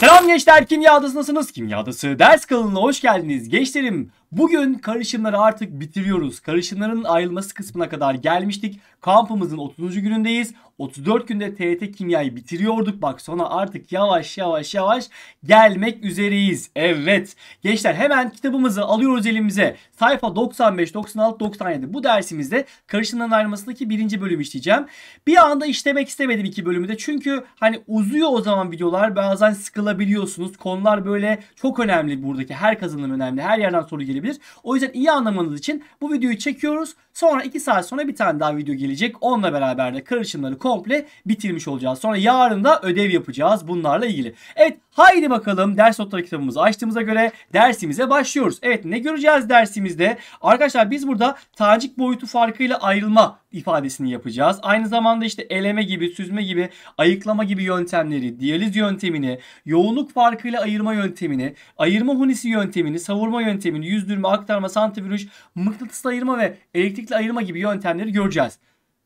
Selam gençler, Kimya Adası'ndasınız. Kimya Adası ders kanalına hoş geldiniz. Gençlerim, bugün karışımları artık bitiriyoruz. Karışımların ayrılması kısmına kadar gelmiştik. Kampımızın 30. günündeyiz. 34 günde TYT kimyayı bitiriyorduk. Bak sonra artık yavaş yavaş yavaş gelmek üzereyiz. Evet. Gençler hemen kitabımızı alıyoruz elimize. Sayfa 95, 96, 97. Bu dersimizde karışımdan ayrılmasındaki birinci bölümü işleyeceğim. Bir anda işlemek istemedim iki bölümü de. Çünkü hani uzuyor o zaman videolar. Bazen sıkılabiliyorsunuz. Konular böyle çok önemli buradaki. Her kazanım önemli. Her yerden soru gelebilir. O yüzden iyi anlamanız için bu videoyu çekiyoruz. Sonra 2 saat sonra bir tane daha video gelecek. Onunla beraber de karışımları komple bitirmiş olacağız. Sonra yarın da ödev yapacağız bunlarla ilgili. Evet Haydi bakalım ders notları kitabımızı açtığımıza göre dersimize başlıyoruz. Evet ne göreceğiz dersimizde? Arkadaşlar biz burada tacik boyutu farkıyla ayrılma ifadesini yapacağız. Aynı zamanda işte eleme gibi, süzme gibi, ayıklama gibi yöntemleri, diyaliz yöntemini, yoğunluk farkıyla ayırma yöntemini, ayırma hunisi yöntemini, savurma yöntemini, yüzdürme, aktarma, santrifüj, mıknatısla ayırma ve elektrikli ayırma gibi yöntemleri göreceğiz.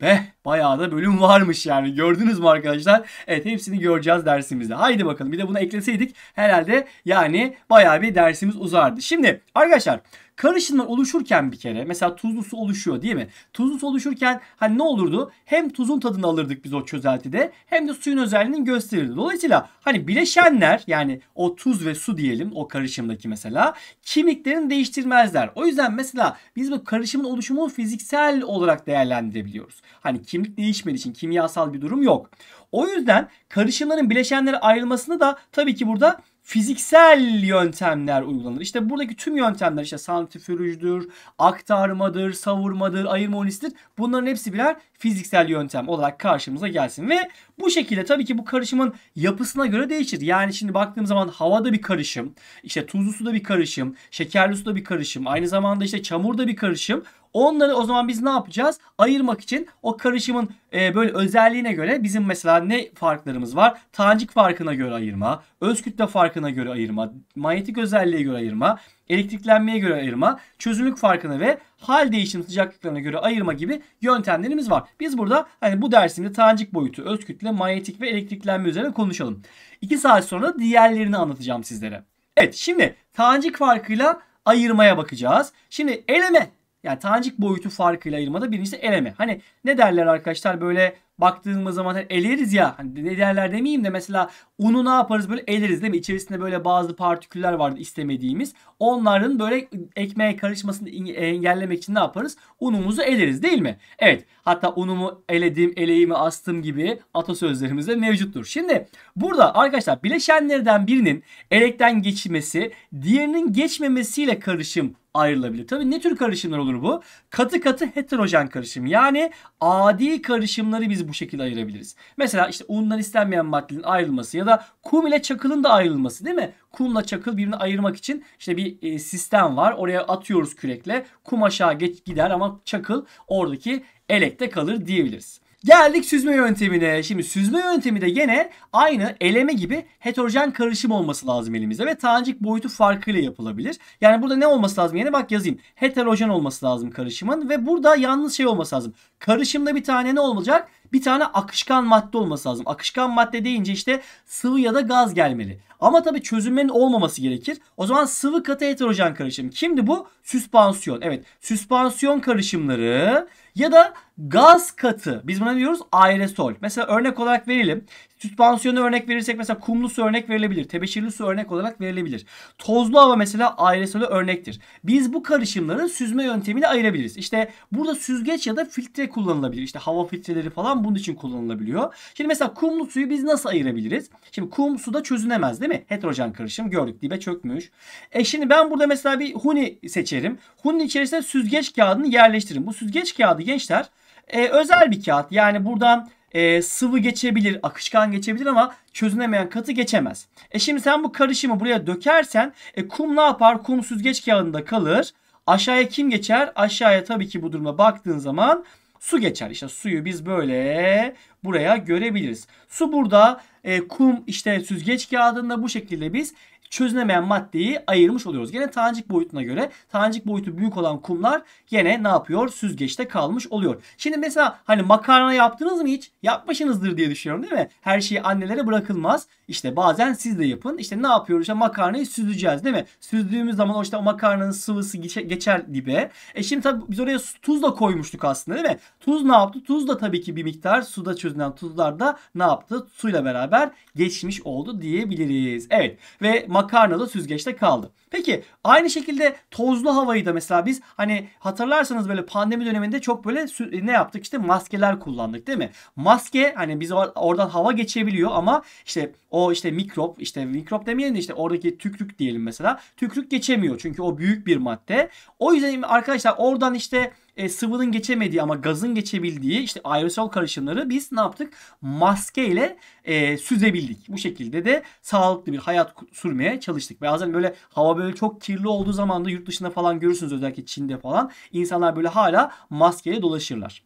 Eh bayağı da bölüm varmış yani gördünüz mü arkadaşlar? Evet hepsini göreceğiz dersimizde. Haydi bakalım bir de bunu ekleseydik herhalde yani bayağı bir dersimiz uzardı. Şimdi arkadaşlar Karışımlar oluşurken bir kere mesela tuzlu su oluşuyor değil mi? Tuzlu su oluşurken hani ne olurdu? Hem tuzun tadını alırdık biz o çözeltide hem de suyun özelliğini gösterirdi. Dolayısıyla hani bileşenler yani o tuz ve su diyelim o karışımdaki mesela kimliklerini değiştirmezler. O yüzden mesela biz bu karışımın oluşumunu fiziksel olarak değerlendirebiliyoruz. Hani kimlik değişmediği için kimyasal bir durum yok. O yüzden karışımların bileşenlere ayrılmasını da tabii ki burada fiziksel yöntemler uygulanır. İşte buradaki tüm yöntemler işte santrifüjdür, aktarmadır, savurmadır, ayırmonisttir. Bunların hepsi birer fiziksel yöntem olarak karşımıza gelsin. Ve bu şekilde tabii ki bu karışımın yapısına göre değişir. Yani şimdi baktığım zaman havada bir karışım, işte tuzlu suda bir karışım, şekerli suda bir karışım, aynı zamanda işte çamurda bir karışım. Onları o zaman biz ne yapacağız? Ayırmak için o karışımın e, böyle özelliğine göre bizim mesela ne farklarımız var? Tanecik farkına göre ayırma, öz kütle farkına göre ayırma, manyetik özelliğe göre ayırma elektriklenmeye göre ayırma, çözünürlük farkını ve hal değişim sıcaklıklarına göre ayırma gibi yöntemlerimiz var. Biz burada hani bu dersimde tanecik boyutu, öz kütle, manyetik ve elektriklenme üzerine konuşalım. 2 saat sonra diğerlerini anlatacağım sizlere. Evet şimdi tanecik farkıyla ayırmaya bakacağız. Şimdi eleme yani tanecik boyutu farkıyla ayırmada birincisi eleme. Hani ne derler arkadaşlar böyle baktığımız zaman hani eleriz ya. Hani ne derler demeyeyim de mesela unu ne yaparız böyle eleriz değil mi? İçerisinde böyle bazı partiküller vardı istemediğimiz. Onların böyle ekmeğe karışmasını e, engellemek için ne yaparız? Unumuzu eleriz değil mi? Evet. Hatta unumu eledim, eleğimi astım gibi atasözlerimizde mevcuttur. Şimdi burada arkadaşlar bileşenlerden birinin elekten geçmesi, diğerinin geçmemesiyle karışım ayrılabilir. Tabii ne tür karışımlar olur bu? Katı katı heterojen karışım. Yani adi karışımları biz bu şekilde ayırabiliriz. Mesela işte undan istenmeyen maddenin ayrılması ya da kum ile çakılın da ayrılması değil mi? Kumla çakıl birbirini ayırmak için işte bir e, sistem var. Oraya atıyoruz kürekle. Kum aşağı geç gider ama çakıl oradaki elekte kalır diyebiliriz. Geldik süzme yöntemine. Şimdi süzme yöntemi de gene aynı eleme gibi heterojen karışım olması lazım elimizde ve tanecik boyutu farkıyla yapılabilir. Yani burada ne olması lazım? Yine bak yazayım. Heterojen olması lazım karışımın ve burada yalnız şey olması lazım. Karışımda bir tane ne olacak? bir tane akışkan madde olması lazım. Akışkan madde deyince işte sıvı ya da gaz gelmeli. Ama tabii çözünmenin olmaması gerekir. O zaman sıvı katı heterojen karışım. Kimdi bu? Süspansiyon. Evet süspansiyon karışımları ya da Gaz katı. Biz buna diyoruz aerosol. Mesela örnek olarak verelim. Süspansiyonu örnek verirsek mesela kumlu su örnek verilebilir. Tebeşirli su örnek olarak verilebilir. Tozlu hava mesela aerosole örnektir. Biz bu karışımları süzme yöntemiyle ayırabiliriz. İşte burada süzgeç ya da filtre kullanılabilir. İşte hava filtreleri falan bunun için kullanılabiliyor. Şimdi mesela kumlu suyu biz nasıl ayırabiliriz? Şimdi kum su da çözünemez değil mi? Heterojen karışım gördük dibe çökmüş. E şimdi ben burada mesela bir huni seçerim. Hunun içerisinde süzgeç kağıdını yerleştiririm. Bu süzgeç kağıdı gençler e, özel bir kağıt. Yani buradan e, sıvı geçebilir, akışkan geçebilir ama çözünemeyen katı geçemez. E şimdi sen bu karışımı buraya dökersen e, kum ne yapar? Kum süzgeç kağıdında kalır. Aşağıya kim geçer? Aşağıya tabii ki bu duruma baktığın zaman su geçer. İşte suyu biz böyle buraya görebiliriz. Su burada e, kum işte süzgeç kağıdında bu şekilde biz çözünemeyen maddeyi ayırmış oluyoruz. Gene tanecik boyutuna göre tanecik boyutu büyük olan kumlar gene ne yapıyor? Süzgeçte kalmış oluyor. Şimdi mesela hani makarna yaptınız mı hiç? Yapmışsınızdır diye düşünüyorum değil mi? Her şey annelere bırakılmaz. İşte bazen siz de yapın. İşte ne yapıyoruz? İşte makarnayı süzeceğiz değil mi? Süzdüğümüz zaman o işte o makarnanın sıvısı geçer dibe. E şimdi tabii biz oraya tuz da koymuştuk aslında değil mi? Tuz ne yaptı? Tuz da tabii ki bir miktar suda çözünen tuzlar da ne yaptı? Suyla beraber geçmiş oldu diyebiliriz. Evet ve makarna da süzgeçte kaldı. Peki aynı şekilde tozlu havayı da mesela biz hani hatırlarsanız böyle pandemi döneminde çok böyle e, ne yaptık işte maskeler kullandık değil mi? Maske hani biz oradan hava geçebiliyor ama işte o işte mikrop işte mikrop demeyelim de işte oradaki tükrük diyelim mesela. Tükrük geçemiyor çünkü o büyük bir madde. O yüzden arkadaşlar oradan işte e, sıvının geçemediği ama gazın geçebildiği işte aerosol karışımları biz ne yaptık? Maskeyle e, süzebildik. Bu şekilde de sağlıklı bir hayat sürmeye çalıştık. Ve bazen böyle hava böyle çok kirli olduğu zaman da yurt dışında falan görürsünüz özellikle Çin'de falan. insanlar böyle hala maskeyle dolaşırlar.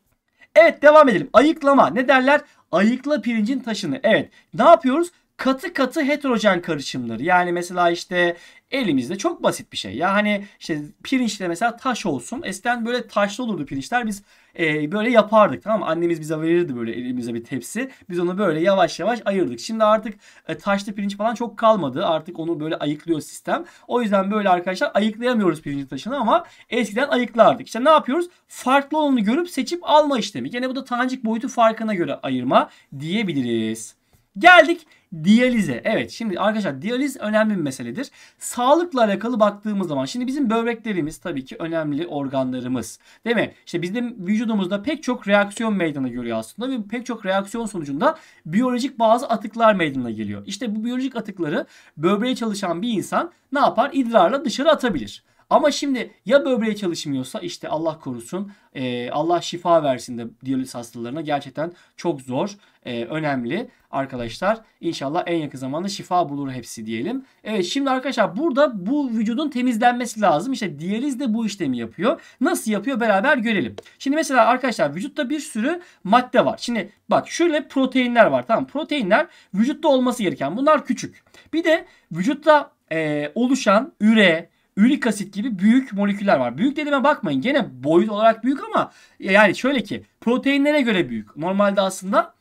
Evet devam edelim. Ayıklama ne derler? Ayıkla pirincin taşını. Evet ne yapıyoruz? katı katı heterojen karışımları. Yani mesela işte elimizde çok basit bir şey. Ya hani işte pirinçle mesela taş olsun. Eskiden böyle taşlı olurdu pirinçler. Biz e, böyle yapardık tamam mı? Annemiz bize verirdi böyle elimize bir tepsi. Biz onu böyle yavaş yavaş ayırdık. Şimdi artık e, taşlı pirinç falan çok kalmadı. Artık onu böyle ayıklıyor sistem. O yüzden böyle arkadaşlar ayıklayamıyoruz pirinç taşını ama eskiden ayıklardık. İşte ne yapıyoruz? Farklı olanı görüp seçip alma işlemi. Gene bu da tanecik boyutu farkına göre ayırma diyebiliriz. Geldik Diyalize. Evet şimdi arkadaşlar diyaliz önemli bir meseledir. Sağlıkla alakalı baktığımız zaman şimdi bizim böbreklerimiz tabii ki önemli organlarımız. Değil mi? İşte bizim vücudumuzda pek çok reaksiyon meydana geliyor aslında ve pek çok reaksiyon sonucunda biyolojik bazı atıklar meydana geliyor. İşte bu biyolojik atıkları böbreğe çalışan bir insan ne yapar? İdrarla dışarı atabilir. Ama şimdi ya böbreğe çalışmıyorsa işte Allah korusun e, Allah şifa versin de diyaliz hastalarına gerçekten çok zor e, önemli arkadaşlar. İnşallah en yakın zamanda şifa bulur hepsi diyelim. Evet şimdi arkadaşlar burada bu vücudun temizlenmesi lazım. İşte diyaliz de bu işlemi yapıyor. Nasıl yapıyor beraber görelim. Şimdi mesela arkadaşlar vücutta bir sürü madde var. Şimdi bak şöyle proteinler var tamam Proteinler vücutta olması gereken bunlar küçük. Bir de vücutta e, oluşan üre, ürik asit gibi büyük moleküller var. Büyük dediğime bakmayın. Gene boyut olarak büyük ama yani şöyle ki proteinlere göre büyük. Normalde aslında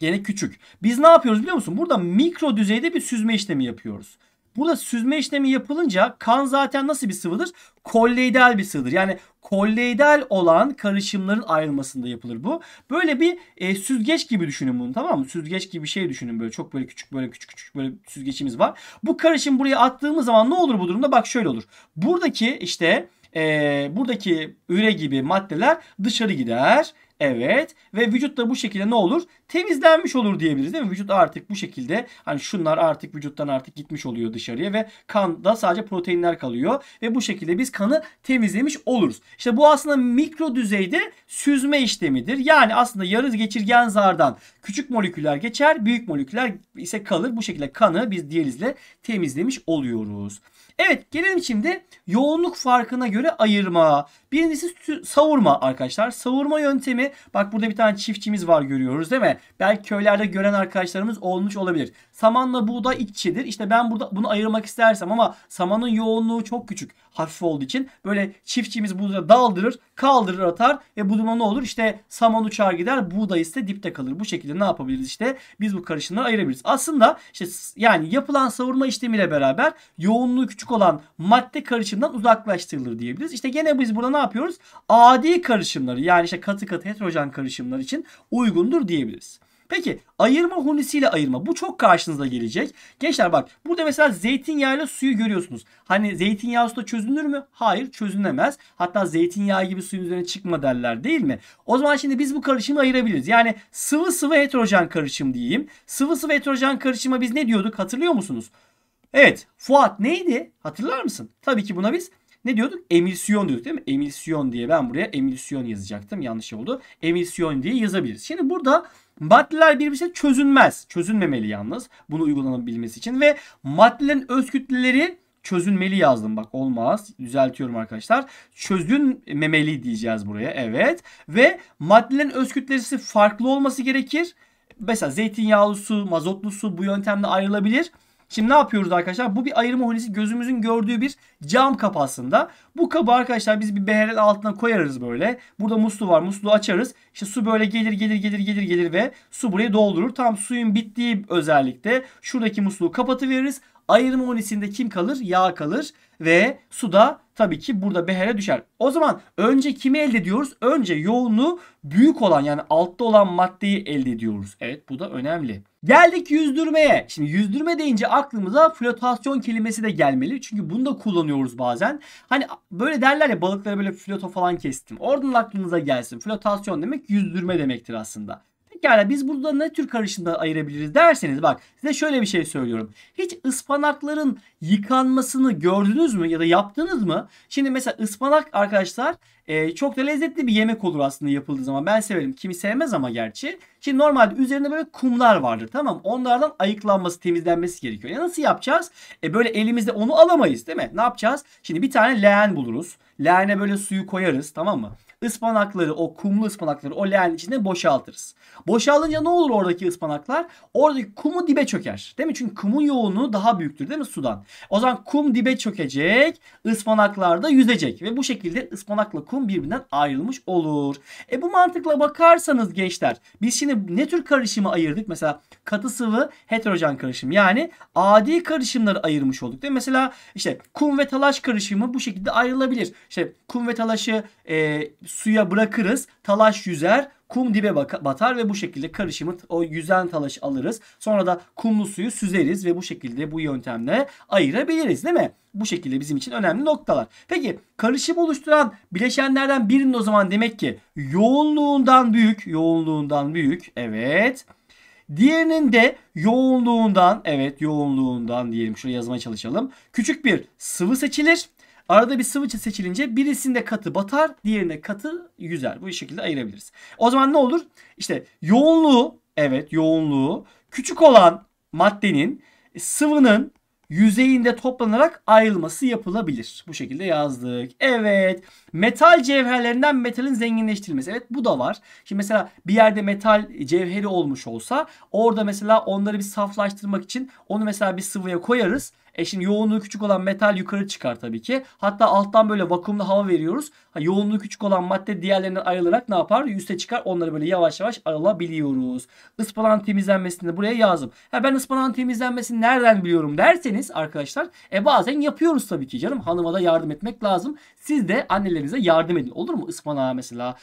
gene küçük. Biz ne yapıyoruz biliyor musun? Burada mikro düzeyde bir süzme işlemi yapıyoruz. Burada süzme işlemi yapılınca kan zaten nasıl bir sıvıdır? Kolloidal bir sıvıdır. Yani kolloidal olan karışımların ayrılmasında yapılır bu. Böyle bir e, süzgeç gibi düşünün bunu tamam mı? Süzgeç gibi bir şey düşünün böyle çok böyle küçük böyle küçük küçük böyle süzgeçimiz var. Bu karışım buraya attığımız zaman ne olur bu durumda? Bak şöyle olur. Buradaki işte e, buradaki üre gibi maddeler dışarı gider. Evet ve vücut da bu şekilde ne olur? temizlenmiş olur diyebiliriz değil mi? Vücut artık bu şekilde hani şunlar artık vücuttan artık gitmiş oluyor dışarıya ve kanda sadece proteinler kalıyor ve bu şekilde biz kanı temizlemiş oluruz. İşte bu aslında mikro düzeyde süzme işlemidir. Yani aslında yarı geçirgen zardan küçük moleküller geçer, büyük moleküller ise kalır. Bu şekilde kanı biz diyalizle temizlemiş oluyoruz. Evet gelelim şimdi yoğunluk farkına göre ayırma. Birincisi savurma arkadaşlar. Savurma yöntemi bak burada bir tane çiftçimiz var görüyoruz değil mi? Belki köylerde gören arkadaşlarımız olmuş olabilir. Samanla buğday iç içedir. İşte ben burada bunu ayırmak istersem ama samanın yoğunluğu çok küçük hafif olduğu için. Böyle çiftçimiz buğdayı daldırır, kaldırır atar ve bu duman ne olur? İşte saman uçar gider, buğday ise dipte kalır. Bu şekilde ne yapabiliriz işte? Biz bu karışımları ayırabiliriz. Aslında işte yani yapılan savurma işlemiyle beraber yoğunluğu küçük olan madde karışımdan uzaklaştırılır diyebiliriz. İşte gene biz burada ne yapıyoruz? Adi karışımları yani işte katı katı heterojen karışımlar için uygundur diyebiliriz. Peki ayırma hunisiyle ayırma. Bu çok karşınıza gelecek. Gençler bak burada mesela zeytinyağıyla suyu görüyorsunuz. Hani zeytinyağı suda çözünür mü? Hayır çözünemez. Hatta zeytinyağı gibi suyun üzerine çıkma derler değil mi? O zaman şimdi biz bu karışımı ayırabiliriz. Yani sıvı sıvı heterojen karışım diyeyim. Sıvı sıvı heterojen karışıma biz ne diyorduk hatırlıyor musunuz? Evet Fuat neydi? Hatırlar mısın? Tabii ki buna biz ne diyorduk? Emülsiyon diyorduk değil mi? Emülsiyon diye ben buraya emülsiyon yazacaktım. Yanlış oldu. Emülsiyon diye yazabiliriz. Şimdi burada maddeler birbirine çözünmez. Çözünmemeli yalnız. Bunu uygulanabilmesi için ve maddelerin öz kütleleri çözünmeli yazdım. Bak olmaz. Düzeltiyorum arkadaşlar. Çözünmemeli diyeceğiz buraya. Evet. Ve maddelerin öz kütlesi farklı olması gerekir. Mesela zeytinyağlı su, mazotlu su bu yöntemle ayrılabilir. Şimdi ne yapıyoruz arkadaşlar? Bu bir ayırma honisi gözümüzün gördüğü bir cam kapı aslında. Bu kabı arkadaşlar biz bir BRL altına koyarız böyle. Burada musluğu var. Musluğu açarız. İşte su böyle gelir gelir gelir gelir gelir ve su buraya doldurur. Tam suyun bittiği özellikle şuradaki musluğu kapatıveririz. Ayrım unisinde kim kalır? Yağ kalır ve su da tabii ki burada behere düşer. O zaman önce kimi elde ediyoruz? Önce yoğunluğu büyük olan yani altta olan maddeyi elde ediyoruz. Evet bu da önemli. Geldik yüzdürmeye. Şimdi yüzdürme deyince aklımıza flotasyon kelimesi de gelmeli. Çünkü bunu da kullanıyoruz bazen. Hani böyle derler ya balıklara böyle floto falan kestim. Oradan aklınıza gelsin. Flotasyon demek yüzdürme demektir aslında. Pekala biz burada ne tür karışımda ayırabiliriz derseniz bak size şöyle bir şey söylüyorum. Hiç ıspanakların yıkanmasını gördünüz mü ya da yaptınız mı? Şimdi mesela ıspanak arkadaşlar e, çok da lezzetli bir yemek olur aslında yapıldığı zaman. Ben severim. Kimi sevmez ama gerçi. Şimdi normalde üzerinde böyle kumlar vardır tamam Onlardan ayıklanması, temizlenmesi gerekiyor. Ya nasıl yapacağız? E böyle elimizde onu alamayız değil mi? Ne yapacağız? Şimdi bir tane leğen buluruz. Leğene böyle suyu koyarız tamam mı? ıspanakları o kumlu ıspanakları o leğen içinde boşaltırız. Boşalınca ne olur oradaki ıspanaklar? Oradaki kumu dibe çöker. Değil mi? Çünkü kumun yoğunluğu daha büyüktür değil mi sudan? O zaman kum dibe çökecek. ıspanaklar da yüzecek. Ve bu şekilde ıspanakla kum birbirinden ayrılmış olur. E bu mantıkla bakarsanız gençler biz şimdi ne tür karışımı ayırdık? Mesela katı sıvı heterojen karışım. Yani adi karışımları ayırmış olduk. Değil mi? Mesela işte kum ve talaş karışımı bu şekilde ayrılabilir. İşte kum ve talaşı e, suya bırakırız. Talaş yüzer, kum dibe batar ve bu şekilde karışımı o yüzen talaşı alırız. Sonra da kumlu suyu süzeriz ve bu şekilde bu yöntemle ayırabiliriz değil mi? Bu şekilde bizim için önemli noktalar. Peki karışım oluşturan bileşenlerden birinin o zaman demek ki yoğunluğundan büyük, yoğunluğundan büyük. Evet. Diğerinin de yoğunluğundan, evet yoğunluğundan diyelim şuraya yazmaya çalışalım. Küçük bir sıvı seçilir. Arada bir sıvı seçilince birisinde katı batar, diğerinde katı yüzer. Bu şekilde ayırabiliriz. O zaman ne olur? İşte yoğunluğu, evet yoğunluğu küçük olan maddenin sıvının yüzeyinde toplanarak ayrılması yapılabilir. Bu şekilde yazdık. Evet. Metal cevherlerinden metalin zenginleştirilmesi. Evet bu da var. Şimdi mesela bir yerde metal cevheri olmuş olsa orada mesela onları bir saflaştırmak için onu mesela bir sıvıya koyarız e şimdi yoğunluğu küçük olan metal yukarı çıkar tabii ki. Hatta alttan böyle vakumlu hava veriyoruz. Ha, yoğunluğu küçük olan madde diğerlerinden ayrılarak ne yapar? Üste çıkar. Onları böyle yavaş yavaş alabiliyoruz. Ispanağın temizlenmesini buraya yazdım. Ha, ben ıspanağın temizlenmesini nereden biliyorum derseniz arkadaşlar. E bazen yapıyoruz tabii ki canım. Hanıma da yardım etmek lazım. Siz de annelerinize yardım edin. Olur mu? Ispanağı mesela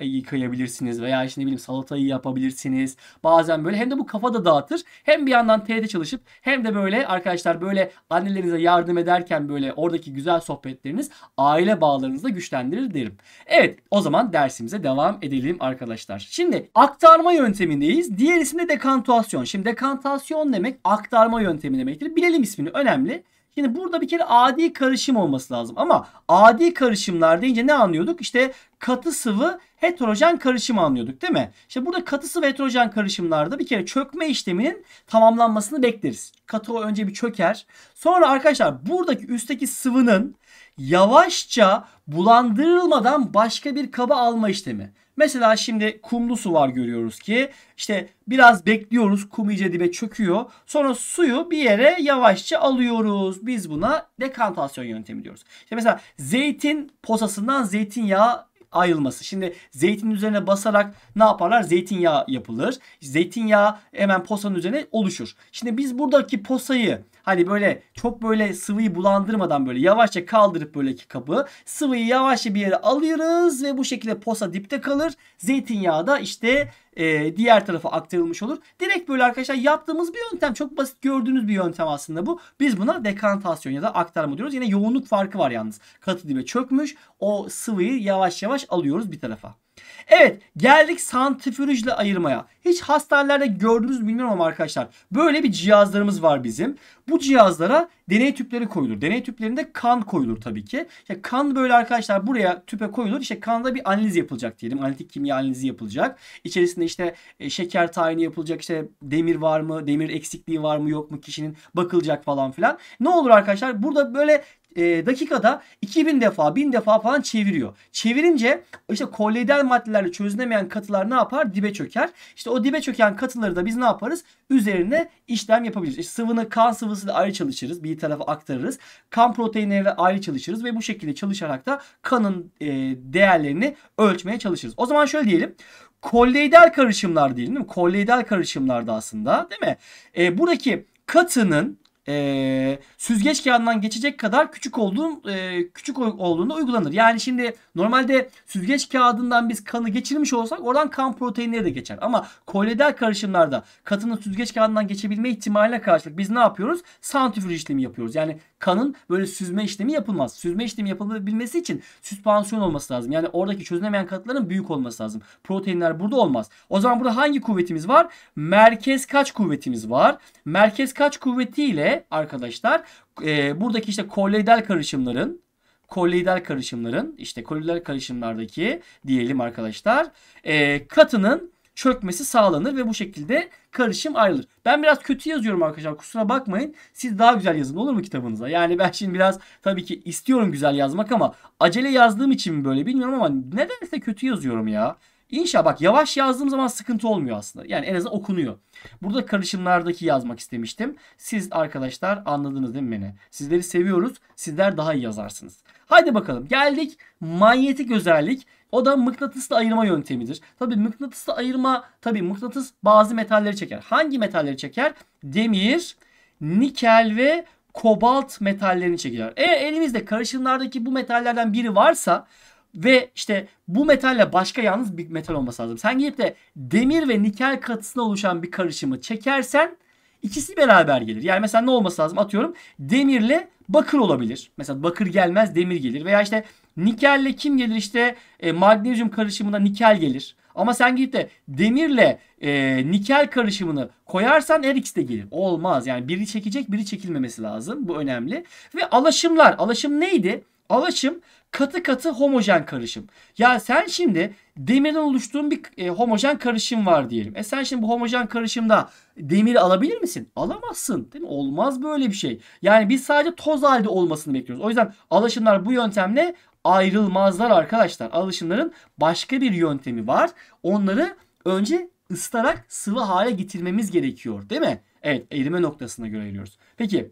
e, yıkayabilirsiniz veya işte ne bileyim salatayı yapabilirsiniz. Bazen böyle hem de bu kafa da dağıtır. Hem bir yandan TRT çalışıp hem de böyle arkadaşlar böyle annelerinize yardım ederken böyle oradaki güzel sohbetleriniz aile bağlarınızı da güçlendirir derim. Evet o zaman dersimize devam edelim arkadaşlar. Şimdi aktarma yöntemindeyiz. Diğer ismi de dekantuasyon. Şimdi dekantasyon demek aktarma yöntemi demektir. Bilelim ismini önemli. Şimdi burada bir kere adi karışım olması lazım. Ama adi karışımlar deyince ne anlıyorduk? İşte katı sıvı heterojen karışım anlıyorduk değil mi? İşte burada katı sıvı heterojen karışımlarda bir kere çökme işleminin tamamlanmasını bekleriz. Katı o önce bir çöker. Sonra arkadaşlar buradaki üstteki sıvının yavaşça bulandırılmadan başka bir kaba alma işlemi. Mesela şimdi kumlu su var görüyoruz ki işte biraz bekliyoruz kum iyice dibe çöküyor. Sonra suyu bir yere yavaşça alıyoruz. Biz buna dekantasyon yöntemi diyoruz. İşte mesela zeytin posasından zeytinyağı ayrılması. Şimdi zeytinin üzerine basarak ne yaparlar? Zeytinyağı yapılır. Zeytinyağı hemen posanın üzerine oluşur. Şimdi biz buradaki posayı Hani böyle çok böyle sıvıyı bulandırmadan böyle yavaşça kaldırıp böyle ki kabı sıvıyı yavaşça bir yere alıyoruz ve bu şekilde posa dipte kalır. Zeytinyağı da işte e, diğer tarafa aktarılmış olur. Direkt böyle arkadaşlar yaptığımız bir yöntem. Çok basit gördüğünüz bir yöntem aslında bu. Biz buna dekantasyon ya da aktarma diyoruz. Yine yoğunluk farkı var yalnız. Katı dibe çökmüş. O sıvıyı yavaş yavaş alıyoruz bir tarafa. Evet geldik santrifüjle ayırmaya. Hiç hastanelerde gördünüz bilmiyorum ama arkadaşlar böyle bir cihazlarımız var bizim. Bu cihazlara deney tüpleri koyulur. Deney tüplerinde kan koyulur tabii ki. İşte kan böyle arkadaşlar buraya tüpe koyulur. İşte kanda bir analiz yapılacak diyelim. Analitik kimya analizi yapılacak. İçerisinde işte e, şeker tayini yapılacak. İşte demir var mı? Demir eksikliği var mı yok mu kişinin? Bakılacak falan filan. Ne olur arkadaşlar burada böyle e, dakikada 2000 defa 1000 defa falan çeviriyor. Çevirince işte kolloidal maddelerle çözünemeyen katılar ne yapar? Dibe çöker. İşte o dibe çöken katıları da biz ne yaparız? Üzerine işlem yapabiliriz. İşte sıvını kan sıvısıyla ayrı çalışırız. Bir tarafa aktarırız. Kan proteinleriyle ayrı çalışırız ve bu şekilde çalışarak da kanın e, değerlerini ölçmeye çalışırız. O zaman şöyle diyelim kolloidal karışımlar diyelim değil mi? Kolloidal karışımlarda aslında değil mi? E, buradaki katının e, süzgeç kağıdından geçecek kadar küçük olduğun e, küçük olduğunda uygulanır. Yani şimdi normalde süzgeç kağıdından biz kanı geçirmiş olsak oradan kan proteinleri de geçer. Ama kolyeder karışımlarda katının süzgeç kağıdından geçebilme ihtimaline karşılık biz ne yapıyoruz? Santrifüj işlemi yapıyoruz. Yani kanın böyle süzme işlemi yapılmaz. Süzme işlemi yapılabilmesi için süspansiyon olması lazım. Yani oradaki çözünemeyen katların büyük olması lazım. Proteinler burada olmaz. O zaman burada hangi kuvvetimiz var? Merkez kaç kuvvetimiz var? Merkez kaç kuvvetiyle arkadaşlar e, buradaki işte kolloidal karışımların kolloidal karışımların işte kolloidal karışımlardaki diyelim arkadaşlar e, katının çökmesi sağlanır ve bu şekilde karışım ayrılır. Ben biraz kötü yazıyorum arkadaşlar kusura bakmayın. Siz daha güzel yazın olur mu kitabınıza? Yani ben şimdi biraz tabii ki istiyorum güzel yazmak ama acele yazdığım için böyle bilmiyorum ama nedense kötü yazıyorum ya. İnşa bak yavaş yazdığım zaman sıkıntı olmuyor aslında. Yani en azından okunuyor. Burada karışımlardaki yazmak istemiştim. Siz arkadaşlar anladınız değil mi beni? Sizleri seviyoruz. Sizler daha iyi yazarsınız. Haydi bakalım geldik manyetik özellik. O da mıknatısla ayırma yöntemidir. Tabi mıknatısla ayırma tabi mıknatıs bazı metalleri çeker. Hangi metalleri çeker? Demir, nikel ve kobalt metallerini çeker. Eğer elimizde karışımlardaki bu metallerden biri varsa ve işte bu metalle başka yalnız bir metal olması lazım. Sen gidip de demir ve nikel katısına oluşan bir karışımı çekersen ikisi beraber gelir. Yani mesela ne olması lazım? Atıyorum demirle bakır olabilir. Mesela bakır gelmez demir gelir. Veya işte nikelle kim gelir? İşte e, magnezyum karışımında nikel gelir. Ama sen gidip de demirle e, nikel karışımını koyarsan her ikisi de gelir. Olmaz. Yani biri çekecek biri çekilmemesi lazım. Bu önemli. Ve alaşımlar. Alaşım neydi? Alaşım katı katı homojen karışım. Ya sen şimdi demirden oluştuğun bir e, homojen karışım var diyelim. E sen şimdi bu homojen karışımda demiri alabilir misin? Alamazsın değil mi? Olmaz böyle bir şey. Yani biz sadece toz halde olmasını bekliyoruz. O yüzden alaşımlar bu yöntemle ayrılmazlar arkadaşlar. Alışımların başka bir yöntemi var. Onları önce ıslarak sıvı hale getirmemiz gerekiyor değil mi? Evet erime noktasına göre ayırıyoruz. Peki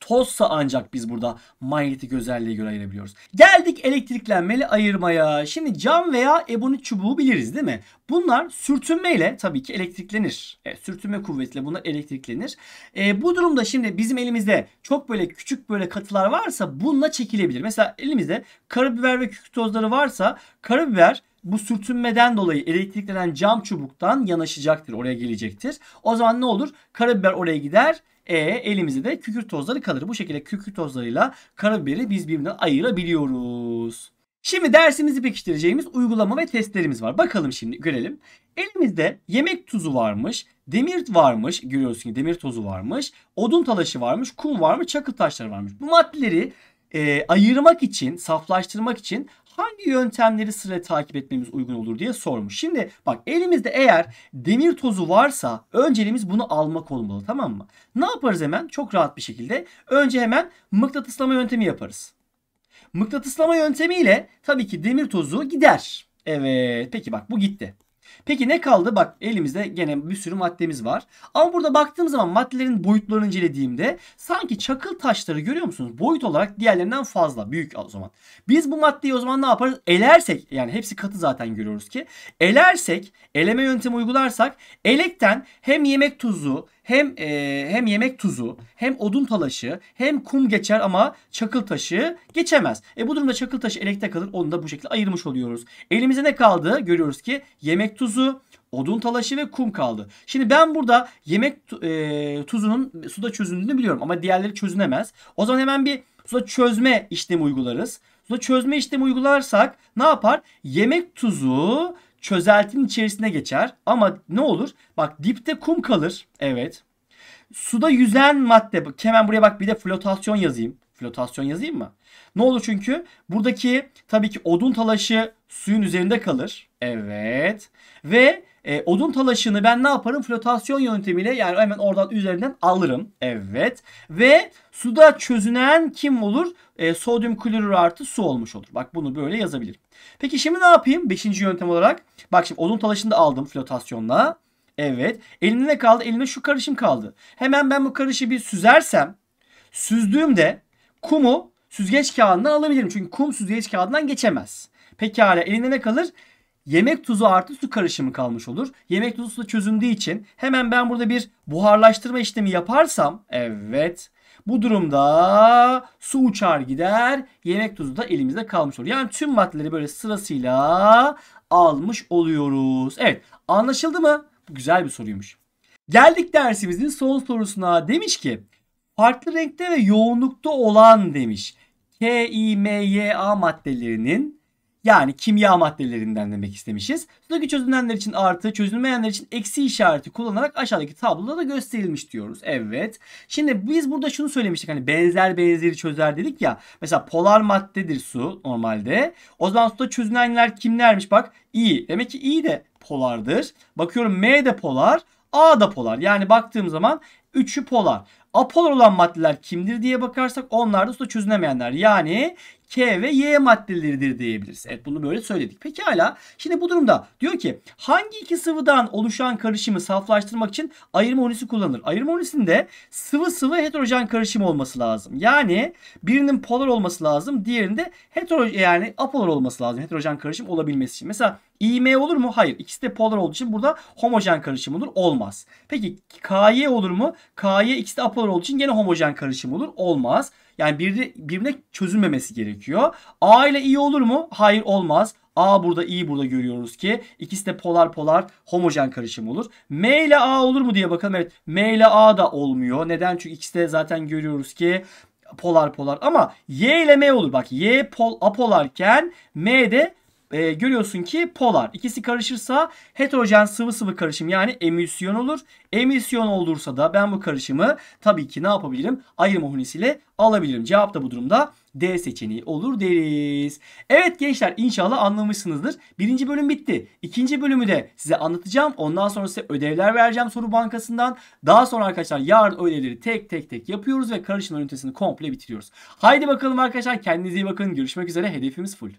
tozsa ancak biz burada manyetik özelliğe göre ayırabiliyoruz. Geldik elektriklenmeli ayırmaya. Şimdi cam veya ebonit çubuğu biliriz değil mi? Bunlar sürtünmeyle tabii ki elektriklenir. E, sürtünme kuvvetiyle bunlar elektriklenir. E, bu durumda şimdi bizim elimizde çok böyle küçük böyle katılar varsa bununla çekilebilir. Mesela elimizde karabiber ve kükürt tozları varsa karabiber bu sürtünmeden dolayı elektriklenen cam çubuktan yanaşacaktır. Oraya gelecektir. O zaman ne olur? Karabiber oraya gider e elimizde kükürt tozları kalır. Bu şekilde kükürt tozlarıyla karabiberi biz birbirinden ayırabiliyoruz. Şimdi dersimizi pekiştireceğimiz uygulama ve testlerimiz var. Bakalım şimdi görelim. Elimizde yemek tuzu varmış, demir varmış, görüyorsun ki demir tozu varmış, odun talaşı varmış, kum varmış, çakıl taşları varmış. Bu maddeleri e, ayırmak için, saflaştırmak için hangi yöntemleri sıra takip etmemiz uygun olur diye sormuş. Şimdi bak elimizde eğer demir tozu varsa önceliğimiz bunu almak olmalı tamam mı? Ne yaparız hemen? Çok rahat bir şekilde. Önce hemen mıknatıslama yöntemi yaparız. Mıknatıslama yöntemiyle tabii ki demir tozu gider. Evet peki bak bu gitti. Peki ne kaldı? Bak elimizde gene bir sürü maddemiz var. Ama burada baktığım zaman maddelerin boyutlarını incelediğimde sanki çakıl taşları görüyor musunuz? Boyut olarak diğerlerinden fazla. Büyük o zaman. Biz bu maddeyi o zaman ne yaparız? Elersek yani hepsi katı zaten görüyoruz ki. Elersek, eleme yöntemi uygularsak elekten hem yemek tuzu hem e, hem yemek tuzu hem odun talaşı hem kum geçer ama çakıl taşı geçemez. E bu durumda çakıl taşı elekte kalır onu da bu şekilde ayırmış oluyoruz. Elimize ne kaldı? Görüyoruz ki yemek tuzu, odun talaşı ve kum kaldı. Şimdi ben burada yemek e, tuzunun suda çözündüğünü biliyorum ama diğerleri çözünemez. O zaman hemen bir suda çözme işlemi uygularız. Suda çözme işlemi uygularsak ne yapar? Yemek tuzu çözeltinin içerisine geçer. Ama ne olur? Bak dipte kum kalır. Evet. Suda yüzen madde. Bak, hemen buraya bak bir de flotasyon yazayım. Flotasyon yazayım mı? Ne olur çünkü buradaki tabii ki odun talaşı suyun üzerinde kalır. Evet. Ve e, odun talaşını ben ne yaparım? Flotasyon yöntemiyle yani hemen oradan üzerinden alırım. Evet. Ve suda çözünen kim olur? E, sodyum klorür artı su olmuş olur. Bak bunu böyle yazabilirim. Peki şimdi ne yapayım? Beşinci yöntem olarak. Bak şimdi odun talaşını da aldım flotasyonla. Evet. Elinde ne kaldı? Elinde şu karışım kaldı. Hemen ben bu karışı bir süzersem süzdüğümde kumu süzgeç kağıdından alabilirim. Çünkü kum süzgeç kağıdından geçemez. Pekala elinde ne kalır? yemek tuzu artı su karışımı kalmış olur. Yemek tuzu da çözündüğü için hemen ben burada bir buharlaştırma işlemi yaparsam evet bu durumda su uçar gider yemek tuzu da elimizde kalmış olur. Yani tüm maddeleri böyle sırasıyla almış oluyoruz. Evet anlaşıldı mı? Güzel bir soruymuş. Geldik dersimizin son sorusuna. Demiş ki farklı renkte ve yoğunlukta olan demiş. K, I, M, Y, A maddelerinin yani kimya maddelerinden demek istemişiz. Sudaki çözünenler için artı, çözünmeyenler için eksi işareti kullanarak aşağıdaki tabloda da gösterilmiş diyoruz. Evet. Şimdi biz burada şunu söylemiştik hani benzer benzeri çözer dedik ya. Mesela polar maddedir su normalde. O zaman suda çözünenler kimlermiş bak? İ. Demek ki iyi de polardır. Bakıyorum M de polar. A da polar. Yani baktığım zaman üçü polar. Apolar olan maddeler kimdir diye bakarsak onlar da suda çözünemeyenler. Yani K ve Y maddeleridir diyebiliriz. Evet bunu böyle söyledik. Peki hala şimdi bu durumda diyor ki hangi iki sıvıdan oluşan karışımı saflaştırmak için ayırma unisi kullanılır? Ayırma unisinde sıvı sıvı heterojen karışım olması lazım. Yani birinin polar olması lazım. Diğerinde hetero yani apolar olması lazım. Heterojen karışım olabilmesi için. Mesela İM olur mu? Hayır. İkisi de polar olduğu için burada homojen karışım olur. Olmaz. Peki KY olur mu? KY ikisi de apolar olduğu için gene homojen karışım olur. Olmaz. Yani bir, birbirine çözülmemesi gerekiyor. A ile iyi olur mu? Hayır olmaz. A burada iyi burada görüyoruz ki ikisi de polar polar homojen karışım olur. M ile A olur mu diye bakalım. Evet M ile A da olmuyor. Neden? Çünkü ikisi de zaten görüyoruz ki polar polar ama Y ile M olur. Bak Y pol apolarken M de e, görüyorsun ki polar. İkisi karışırsa heterojen sıvı sıvı karışım yani emisyon olur. Emisyon olursa da ben bu karışımı tabii ki ne yapabilirim? Ayrım ohunisiyle alabilirim. Cevap da bu durumda D seçeneği olur deriz. Evet gençler inşallah anlamışsınızdır. Birinci bölüm bitti. İkinci bölümü de size anlatacağım. Ondan sonra size ödevler vereceğim soru bankasından. Daha sonra arkadaşlar yarın ödevleri tek tek tek yapıyoruz ve karışım ünitesini komple bitiriyoruz. Haydi bakalım arkadaşlar kendinize iyi bakın. Görüşmek üzere. Hedefimiz full.